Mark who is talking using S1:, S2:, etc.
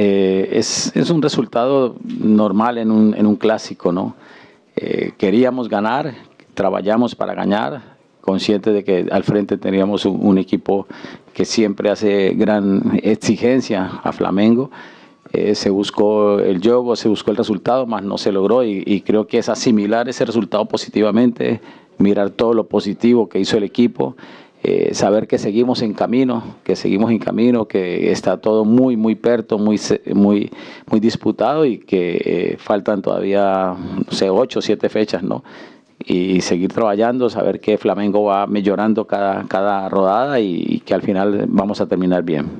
S1: Eh, es, un resultado normal en un, en un clásico, ¿no? Eh, queríamos ganar, trabajamos para ganar, consciente de que al frente teníamos un, equipo que siempre hace gran exigencia a Flamengo. Eh, se buscó el juego, se buscó el resultado, más no se logró y, creo que es asimilar ese resultado positivamente, mirar todo lo positivo que hizo el equipo eh, saber que seguimos en camino, que seguimos en camino, que está todo muy, muy perto, muy, muy, muy disputado y que eh, faltan todavía, no sé, ocho o siete fechas, ¿no? Y seguir trabajando, saber que Flamengo va mejorando cada, cada rodada y que al final vamos a terminar bien.